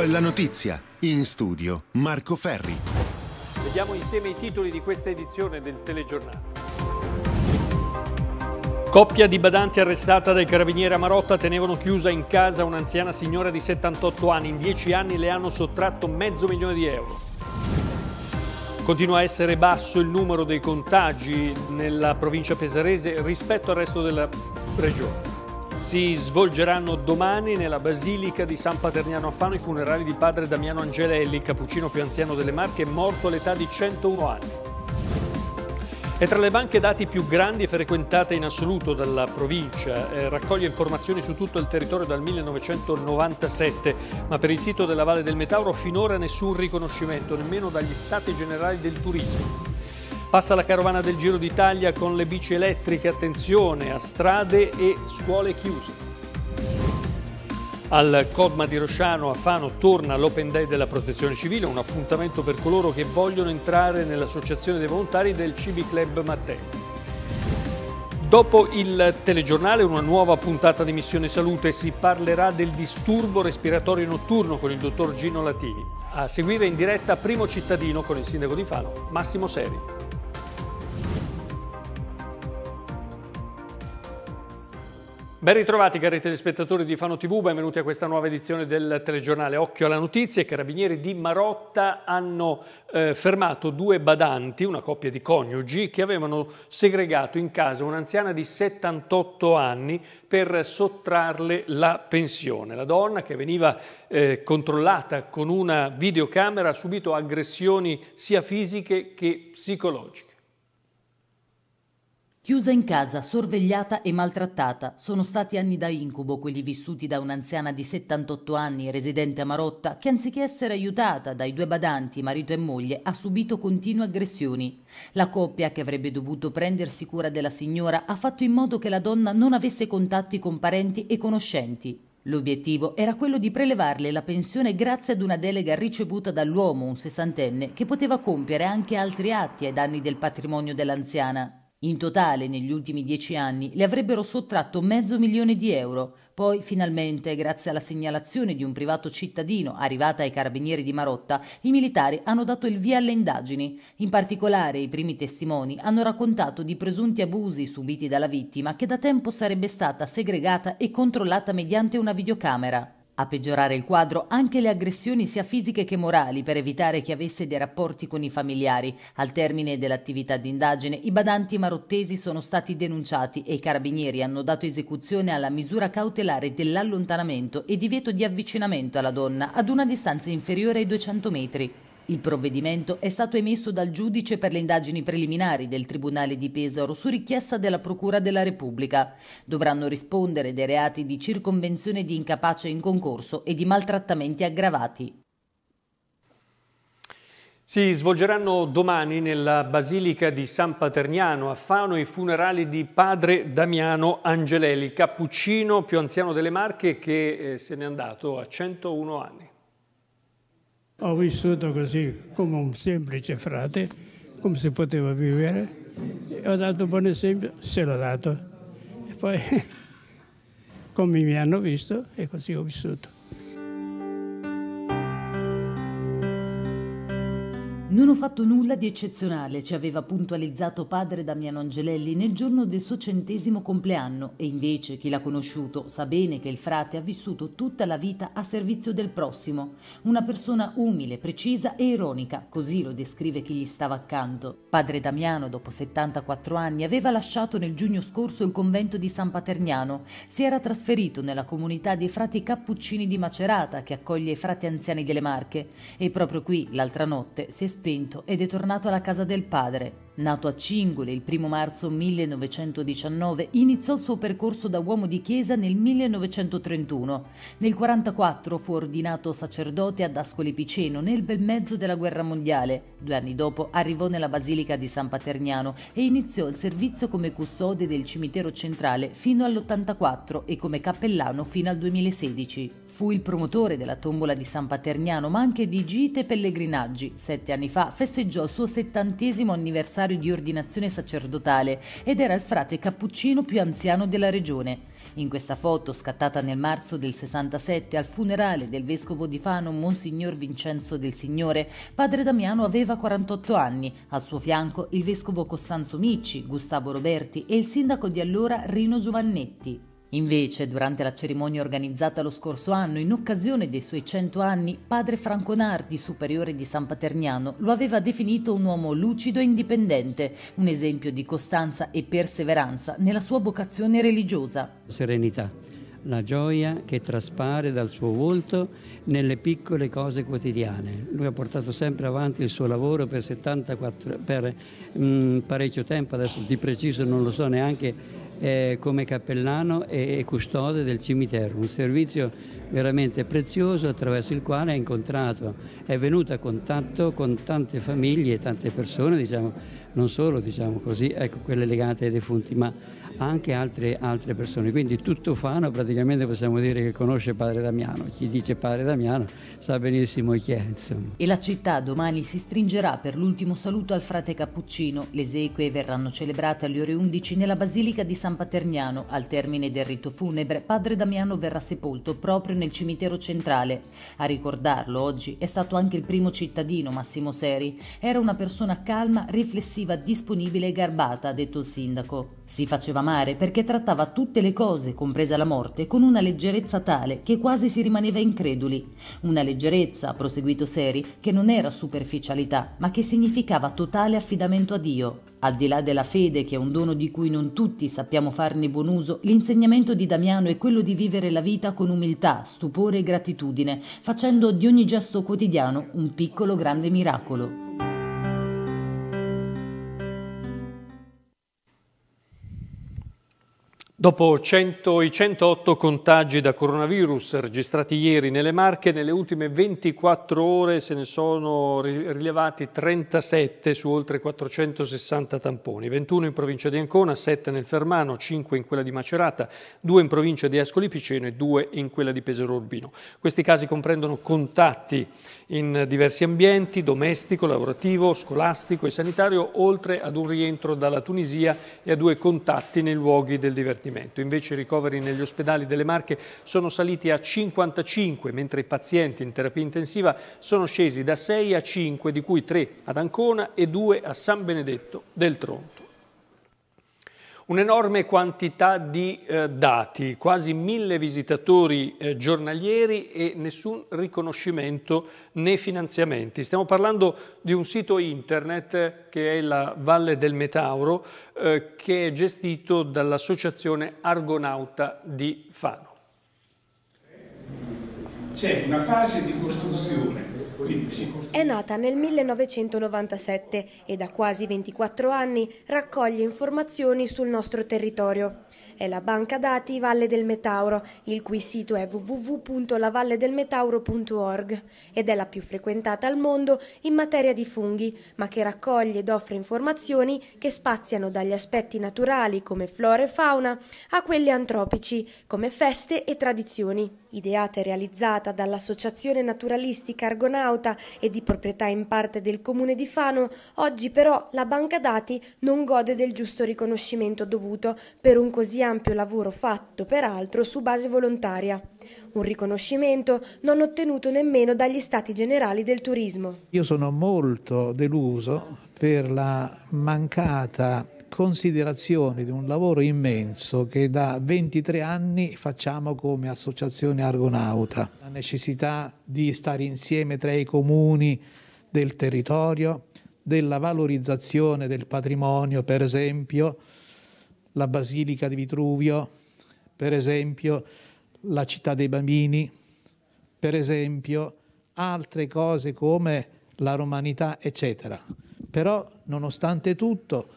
è la notizia. In studio Marco Ferri. Vediamo insieme i titoli di questa edizione del telegiornale. Coppia di badanti arrestata dai carabinieri a Marotta tenevano chiusa in casa un'anziana signora di 78 anni. In 10 anni le hanno sottratto mezzo milione di euro. Continua a essere basso il numero dei contagi nella provincia pesarese rispetto al resto della regione. Si svolgeranno domani nella Basilica di San Paterniano a Fano i funerali di padre Damiano Angelelli, cappuccino più anziano delle Marche, morto all'età di 101 anni. È tra le banche dati più grandi e frequentate in assoluto dalla provincia, eh, raccoglie informazioni su tutto il territorio dal 1997, ma per il sito della Valle del Metauro finora nessun riconoscimento, nemmeno dagli stati generali del turismo. Passa la carovana del Giro d'Italia con le bici elettriche, attenzione a strade e scuole chiuse. Al Codma di Rosciano a Fano torna l'Open Day della Protezione Civile, un appuntamento per coloro che vogliono entrare nell'Associazione dei Volontari del Civi Club Matteo. Dopo il telegiornale una nuova puntata di Missione Salute si parlerà del disturbo respiratorio notturno con il dottor Gino Latini. A seguire in diretta Primo Cittadino con il sindaco di Fano, Massimo Seri. Ben ritrovati cari telespettatori di Fano TV, benvenuti a questa nuova edizione del telegiornale Occhio alla notizia. I carabinieri di Marotta hanno eh, fermato due badanti, una coppia di coniugi, che avevano segregato in casa un'anziana di 78 anni per sottrarle la pensione. La donna, che veniva eh, controllata con una videocamera, ha subito aggressioni sia fisiche che psicologiche. Chiusa in casa, sorvegliata e maltrattata, sono stati anni da incubo quelli vissuti da un'anziana di 78 anni residente a Marotta che anziché essere aiutata dai due badanti, marito e moglie, ha subito continue aggressioni. La coppia che avrebbe dovuto prendersi cura della signora ha fatto in modo che la donna non avesse contatti con parenti e conoscenti. L'obiettivo era quello di prelevarle la pensione grazie ad una delega ricevuta dall'uomo, un sessantenne, che poteva compiere anche altri atti ai danni del patrimonio dell'anziana. In totale, negli ultimi dieci anni, le avrebbero sottratto mezzo milione di euro. Poi, finalmente, grazie alla segnalazione di un privato cittadino arrivata ai carabinieri di Marotta, i militari hanno dato il via alle indagini. In particolare, i primi testimoni hanno raccontato di presunti abusi subiti dalla vittima che da tempo sarebbe stata segregata e controllata mediante una videocamera. A peggiorare il quadro anche le aggressioni sia fisiche che morali per evitare che avesse dei rapporti con i familiari. Al termine dell'attività d'indagine i badanti marottesi sono stati denunciati e i carabinieri hanno dato esecuzione alla misura cautelare dell'allontanamento e divieto di avvicinamento alla donna ad una distanza inferiore ai 200 metri. Il provvedimento è stato emesso dal giudice per le indagini preliminari del Tribunale di Pesaro su richiesta della Procura della Repubblica. Dovranno rispondere dei reati di circonvenzione di incapace in concorso e di maltrattamenti aggravati. Si svolgeranno domani nella Basilica di San Paterniano a Fano i funerali di padre Damiano Angelelli, cappuccino più anziano delle Marche che eh, se n'è andato a 101 anni ho vissuto così come un semplice frate, come si poteva vivere. E ho dato un buon esempio, se l'ho dato. E poi, come mi hanno visto, e così ho vissuto. Non ho fatto nulla di eccezionale, ci aveva puntualizzato padre Damiano Angelelli nel giorno del suo centesimo compleanno e invece chi l'ha conosciuto sa bene che il frate ha vissuto tutta la vita a servizio del prossimo, una persona umile, precisa e ironica, così lo descrive chi gli stava accanto. Padre Damiano, dopo 74 anni, aveva lasciato nel giugno scorso il convento di San Paterniano, si era trasferito nella comunità dei frati Cappuccini di Macerata che accoglie i frati anziani delle Marche e proprio qui l'altra notte si è spento ed è tornato alla casa del padre, Nato a Cingole il 1 marzo 1919, iniziò il suo percorso da uomo di chiesa nel 1931. Nel 1944 fu ordinato sacerdote ad Ascoli Piceno nel bel mezzo della guerra mondiale. Due anni dopo arrivò nella Basilica di San Paterniano e iniziò il servizio come custode del cimitero centrale fino all'84 e come cappellano fino al 2016. Fu il promotore della tombola di San Paterniano ma anche di gite e pellegrinaggi. Sette anni fa festeggiò il suo settantesimo anniversario segretario di ordinazione sacerdotale ed era il frate cappuccino più anziano della regione. In questa foto, scattata nel marzo del 67 al funerale del vescovo di Fano Monsignor Vincenzo del Signore, padre Damiano aveva 48 anni, A suo fianco il vescovo Costanzo Micci, Gustavo Roberti e il sindaco di allora Rino Giovannetti. Invece, durante la cerimonia organizzata lo scorso anno in occasione dei suoi 100 anni, padre Franco Nardi, superiore di San Paterniano, lo aveva definito un uomo lucido e indipendente, un esempio di costanza e perseveranza nella sua vocazione religiosa. Serenità, la gioia che traspare dal suo volto nelle piccole cose quotidiane. Lui ha portato sempre avanti il suo lavoro per, 74, per mh, mm, parecchio tempo, adesso di preciso non lo so neanche eh, come cappellano e custode del cimitero, un servizio veramente prezioso attraverso il quale ha incontrato, è venuto a contatto con tante famiglie, tante persone, diciamo, non solo diciamo così, ecco, quelle legate ai defunti, ma anche altre, altre persone. Quindi tutto Fano praticamente possiamo dire che conosce Padre Damiano. Chi dice Padre Damiano sa benissimo chi è. Insomma. E la città domani si stringerà per l'ultimo saluto al frate Cappuccino. Le esequie verranno celebrate alle ore 11 nella Basilica di San Paterniano. Al termine del rito funebre, Padre Damiano verrà sepolto proprio nel cimitero centrale. A ricordarlo oggi è stato anche il primo cittadino, Massimo Seri. Era una persona calma, riflessiva, disponibile e garbata, ha detto il sindaco. Si faceva amare perché trattava tutte le cose, compresa la morte, con una leggerezza tale che quasi si rimaneva increduli. Una leggerezza, ha proseguito Seri, che non era superficialità, ma che significava totale affidamento a Dio. Al di là della fede, che è un dono di cui non tutti sappiamo farne buon uso, l'insegnamento di Damiano è quello di vivere la vita con umiltà, stupore e gratitudine, facendo di ogni gesto quotidiano un piccolo grande miracolo. Dopo 100, i 108 contagi da coronavirus registrati ieri nelle Marche, nelle ultime 24 ore se ne sono rilevati 37 su oltre 460 tamponi, 21 in provincia di Ancona, 7 nel Fermano, 5 in quella di Macerata, 2 in provincia di Ascoli Piceno e 2 in quella di Pesaro Urbino. Questi casi comprendono contatti in diversi ambienti, domestico, lavorativo, scolastico e sanitario, oltre ad un rientro dalla Tunisia e a due contatti nei luoghi del divertimento trasferimento. Invece i ricoveri negli ospedali delle Marche sono saliti a 55, mentre i pazienti in terapia intensiva sono scesi da 6 a 5, di cui 3 ad Ancona e 2 a San Benedetto del Tronto un'enorme quantità di eh, dati, quasi mille visitatori eh, giornalieri e nessun riconoscimento né finanziamenti. Stiamo parlando di un sito internet eh, che è la Valle del Metauro, eh, che è gestito dall'associazione Argonauta di Fano. C'è una fase di costruzione è nata nel 1997 e da quasi 24 anni raccoglie informazioni sul nostro territorio è la banca dati Valle del Metauro, il cui sito è www.lavalledelmetauro.org ed è la più frequentata al mondo in materia di funghi, ma che raccoglie ed offre informazioni che spaziano dagli aspetti naturali come flora e fauna a quelli antropici come feste e tradizioni. Ideata e realizzata dall'Associazione Naturalistica Argonauta e di proprietà in parte del comune di Fano, oggi però la banca dati non gode del giusto riconoscimento dovuto per un così ampio ampio lavoro fatto peraltro su base volontaria, un riconoscimento non ottenuto nemmeno dagli stati generali del turismo. Io sono molto deluso per la mancata considerazione di un lavoro immenso che da 23 anni facciamo come associazione Argonauta. La necessità di stare insieme tra i comuni del territorio, della valorizzazione del patrimonio, per esempio, la Basilica di Vitruvio, per esempio la città dei bambini, per esempio altre cose come la romanità, eccetera. Però, nonostante tutto,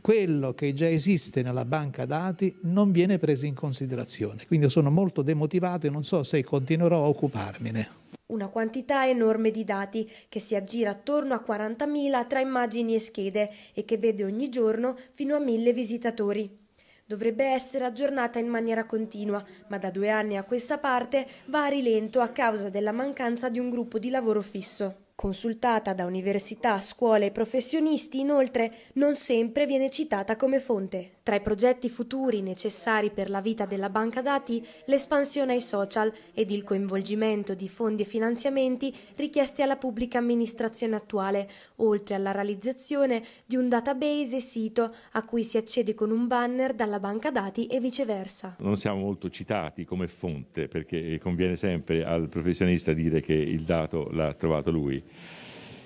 quello che già esiste nella banca dati non viene preso in considerazione. Quindi sono molto demotivato e non so se continuerò a occuparmene una quantità enorme di dati che si aggira attorno a 40.000 tra immagini e schede e che vede ogni giorno fino a 1.000 visitatori. Dovrebbe essere aggiornata in maniera continua, ma da due anni a questa parte va a rilento a causa della mancanza di un gruppo di lavoro fisso consultata da università, scuole e professionisti, inoltre non sempre viene citata come fonte. Tra i progetti futuri necessari per la vita della banca dati, l'espansione ai social ed il coinvolgimento di fondi e finanziamenti richiesti alla pubblica amministrazione attuale, oltre alla realizzazione di un database e sito a cui si accede con un banner dalla banca dati e viceversa. Non siamo molto citati come fonte perché conviene sempre al professionista dire che il dato l'ha trovato lui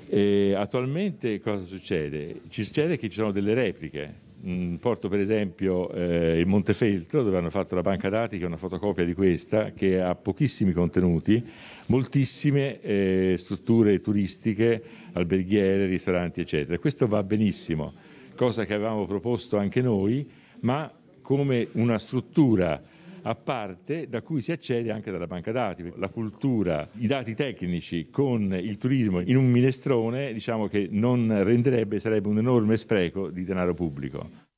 e attualmente cosa succede? Ci succede che ci sono delle repliche. Mm, porto per esempio eh, il Montefeltro dove hanno fatto la banca dati che è una fotocopia di questa che ha pochissimi contenuti, moltissime eh, strutture turistiche, alberghiere, ristoranti eccetera. Questo va benissimo, cosa che avevamo proposto anche noi, ma come una struttura a parte da cui si accede anche dalla banca dati. La cultura, i dati tecnici con il turismo in un minestrone diciamo che non renderebbe, sarebbe un enorme spreco di denaro pubblico.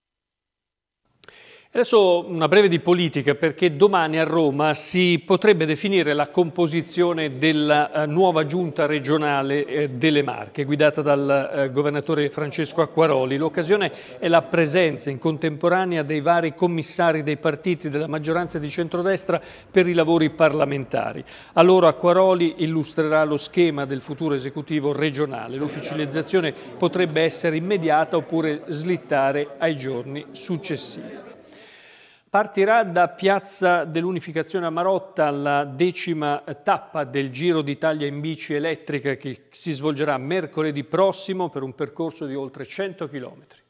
Adesso una breve di politica perché domani a Roma si potrebbe definire la composizione della eh, nuova giunta regionale eh, delle Marche guidata dal eh, governatore Francesco Acquaroli. L'occasione è la presenza in contemporanea dei vari commissari dei partiti della maggioranza di centrodestra per i lavori parlamentari. A loro Acquaroli illustrerà lo schema del futuro esecutivo regionale. L'ufficializzazione potrebbe essere immediata oppure slittare ai giorni successivi. Partirà da Piazza dell'Unificazione a Marotta la decima tappa del Giro d'Italia in bici elettrica che si svolgerà mercoledì prossimo per un percorso di oltre 100 chilometri.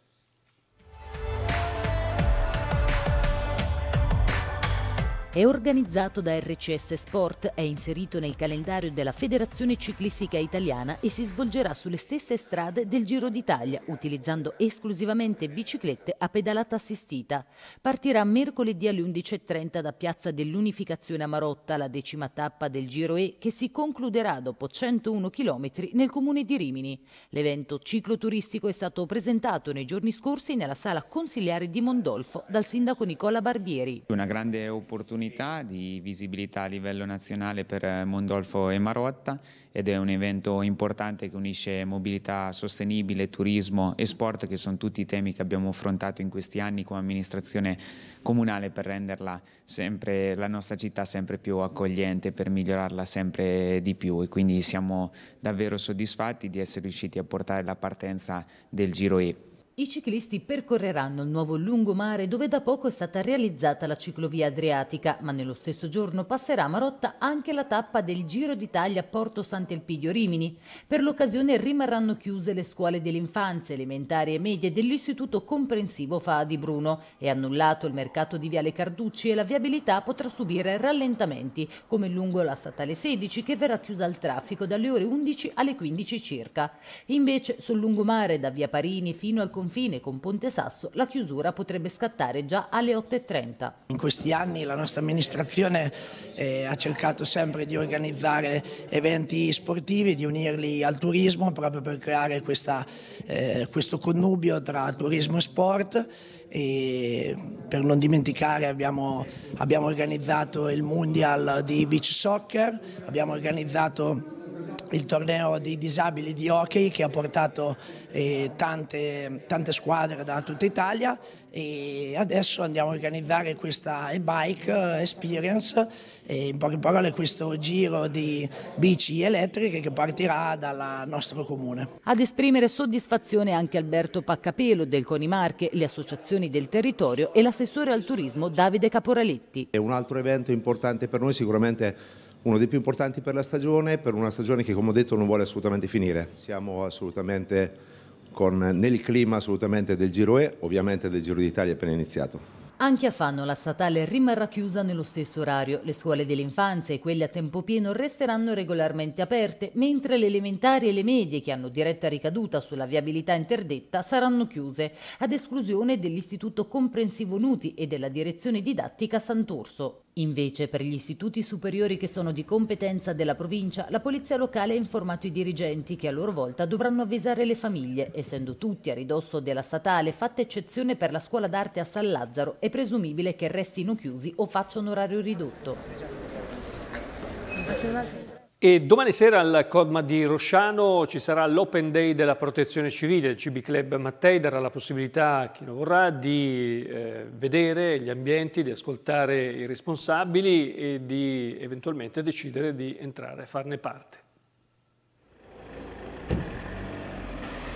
È organizzato da RCS Sport, è inserito nel calendario della Federazione Ciclistica Italiana e si svolgerà sulle stesse strade del Giro d'Italia, utilizzando esclusivamente biciclette a pedalata assistita. Partirà mercoledì alle 11.30 da Piazza dell'Unificazione a Marotta, la decima tappa del Giro E, che si concluderà dopo 101 km nel comune di Rimini. L'evento cicloturistico è stato presentato nei giorni scorsi nella sala consiliare di Mondolfo dal sindaco Nicola Barbieri. Una grande opportunità opportunità di visibilità a livello nazionale per eh, Mondolfo e Marotta ed è un evento importante che unisce mobilità sostenibile, turismo e sport che sono tutti i temi che abbiamo affrontato in questi anni come amministrazione comunale per renderla sempre, la nostra città sempre più accogliente, per migliorarla sempre di più e quindi siamo davvero soddisfatti di essere riusciti a portare la partenza del Giro E. I ciclisti percorreranno il nuovo lungomare dove da poco è stata realizzata la ciclovia adriatica, ma nello stesso giorno passerà a Marotta anche la tappa del Giro d'Italia Porto Sant'Elpidio Rimini. Per l'occasione rimarranno chiuse le scuole dell'infanzia, elementari e medie dell'Istituto Comprensivo Fa di Bruno. È annullato il mercato di Viale Carducci e la viabilità potrà subire rallentamenti, come lungo la statale 16 che verrà chiusa al traffico dalle ore 11 alle 15 circa. Invece sul lungomare da Via Parini fino al confine confine con Ponte Sasso la chiusura potrebbe scattare già alle 8.30. In questi anni la nostra amministrazione eh, ha cercato sempre di organizzare eventi sportivi, di unirli al turismo proprio per creare questa, eh, questo connubio tra turismo e sport e per non dimenticare abbiamo, abbiamo organizzato il Mundial di Beach Soccer, abbiamo organizzato il torneo dei disabili di hockey che ha portato eh, tante, tante, squadre da tutta Italia e adesso andiamo a organizzare questa e-bike eh, eh, experience, eh, in poche parole questo giro di bici elettriche che partirà dal nostro comune. Ad esprimere soddisfazione anche Alberto Paccapelo del Conimarche, le associazioni del territorio e l'assessore al turismo Davide Caporaletti. È un altro evento importante per noi sicuramente uno dei più importanti per la stagione, per una stagione che come ho detto non vuole assolutamente finire. Siamo assolutamente con, nel clima assolutamente del Giro E, ovviamente del Giro d'Italia appena iniziato. Anche a Fanno la statale rimarrà chiusa nello stesso orario. Le scuole dell'infanzia e quelle a tempo pieno resteranno regolarmente aperte, mentre le elementari e le medie, che hanno diretta ricaduta sulla viabilità interdetta, saranno chiuse, ad esclusione dell'Istituto Comprensivo Nuti e della Direzione Didattica Sant'Urso. Invece, per gli istituti superiori che sono di competenza della provincia, la polizia locale ha informato i dirigenti che a loro volta dovranno avvisare le famiglie, essendo tutti a ridosso della statale, fatta eccezione per la scuola d'arte a San Lazzaro, è presumibile che restino chiusi o facciano orario ridotto. E domani sera al Codma di Rosciano ci sarà l'Open Day della Protezione Civile, il CB Club Mattei darà la possibilità, a chi lo vorrà, di eh, vedere gli ambienti, di ascoltare i responsabili e di eventualmente decidere di entrare e farne parte.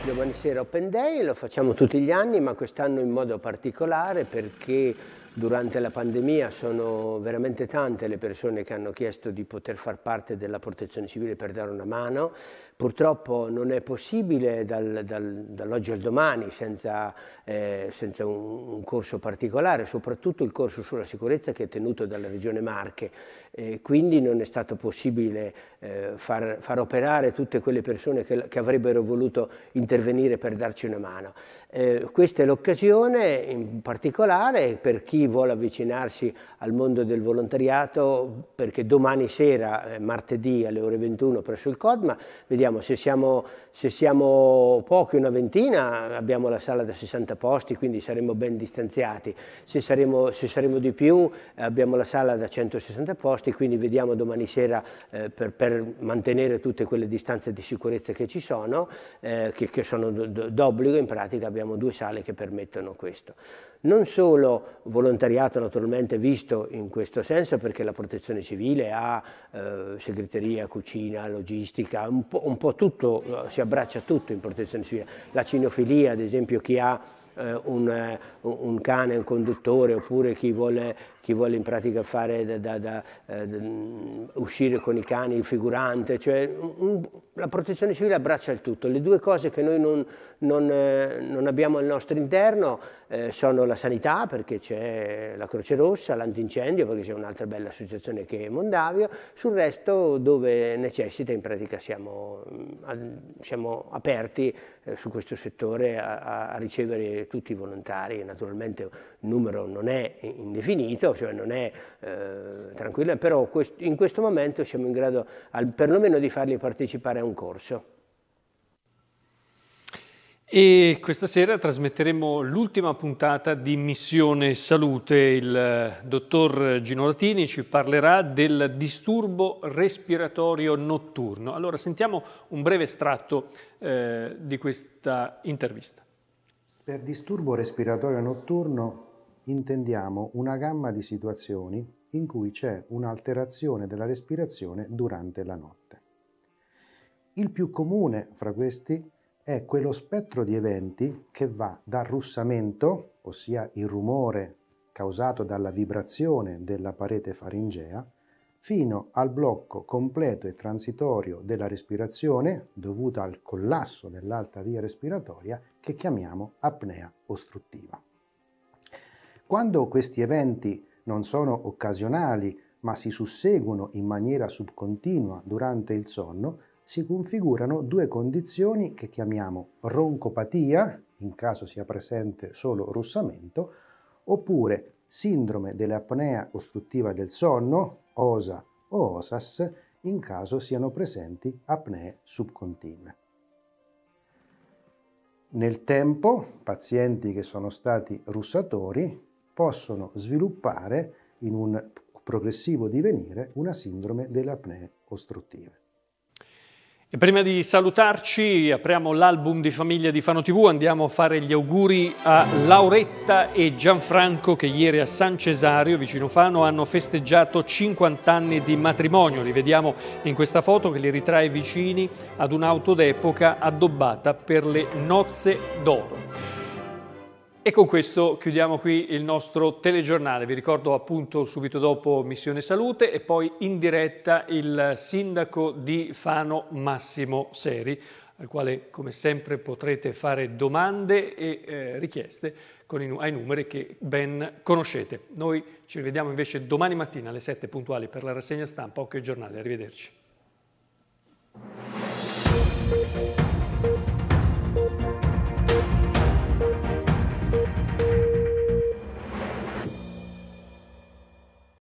Domani sera Open Day, lo facciamo tutti gli anni, ma quest'anno in modo particolare perché durante la pandemia sono veramente tante le persone che hanno chiesto di poter far parte della protezione civile per dare una mano. Purtroppo non è possibile dal, dal, dall'oggi al domani senza, eh, senza un, un, corso particolare, soprattutto il corso sulla sicurezza che è tenuto dalla Regione Marche. Eh, quindi non è stato possibile eh, far, far, operare tutte quelle persone che, che, avrebbero voluto intervenire per darci una mano. Eh, questa è l'occasione in particolare per chi vuole avvicinarsi al mondo del volontariato perché domani sera, eh, martedì alle ore 21 presso il CODMA, vediamo se siamo, se siamo pochi, una ventina, abbiamo la sala da 60 posti quindi saremo ben distanziati, se saremo, se saremo di più eh, abbiamo la sala da 160 posti quindi vediamo domani sera eh, per, per, mantenere tutte quelle distanze di sicurezza che ci sono, eh, che, che sono d'obbligo, in pratica abbiamo due sale che permettono questo. Non solo volontariato, volontariato naturalmente visto in questo senso perché la protezione civile ha eh, segreteria, cucina, logistica, un po', un po' tutto, eh, si abbraccia tutto in protezione civile. La cinofilia, ad esempio, chi ha eh, un, eh, un, cane, un conduttore oppure chi vuole, chi vuole in pratica fare da, da, da, eh, mm, uscire con i cani, il figurante, cioè un, la protezione civile abbraccia il tutto. Le due cose che noi non, non, eh, non abbiamo al nostro interno eh, sono la sanità perché c'è la Croce Rossa, l'antincendio perché c'è un'altra bella associazione che è Mondavia, sul resto dove necessita in pratica siamo, mm, siamo aperti eh, su questo settore a, a, ricevere tutti i volontari, naturalmente il numero non è indefinito, cioè non è eh, tranquillo, però in questo momento siamo in grado al, perlomeno di farli partecipare a un corso. E questa sera trasmetteremo l'ultima puntata di Missione Salute. Il eh, dottor Gino Latini ci parlerà del disturbo respiratorio notturno. Allora sentiamo un breve estratto eh, di questa intervista. Per disturbo respiratorio notturno intendiamo una gamma di situazioni in cui c'è un'alterazione della respirazione durante la notte. Il più comune fra questi è quello spettro di eventi che va dal russamento, ossia il rumore causato dalla vibrazione della parete faringea, fino al blocco completo e transitorio della respirazione dovuta al collasso dell'alta via respiratoria che chiamiamo apnea ostruttiva. Quando questi eventi non sono occasionali ma si susseguono in maniera subcontinua durante il sonno, si configurano due condizioni che chiamiamo roncopatia, in caso sia presente solo russamento, oppure sindrome dell'apnea ostruttiva del sonno, OSA o OSAS, in caso siano presenti apnee subcontinue. Nel tempo, pazienti che sono stati russatori possono sviluppare in un progressivo divenire una sindrome delle apnee ostruttive. E prima di salutarci apriamo l'album di famiglia di Fano TV, andiamo a fare gli auguri a Lauretta e Gianfranco che ieri a San Cesario, vicino Fano, hanno festeggiato 50 anni di matrimonio. Li vediamo in questa foto che li ritrae vicini ad un'auto d'epoca addobbata per le nozze d'oro. E con questo chiudiamo qui il nostro telegiornale. Vi ricordo appunto subito dopo Missione Salute e poi in diretta il sindaco di Fano Massimo Seri, al quale come sempre potrete fare domande e eh, richieste i, ai numeri che ben conoscete. Noi ci rivediamo invece domani mattina alle 7 puntuali per la rassegna stampa Occhio Giornale. Arrivederci.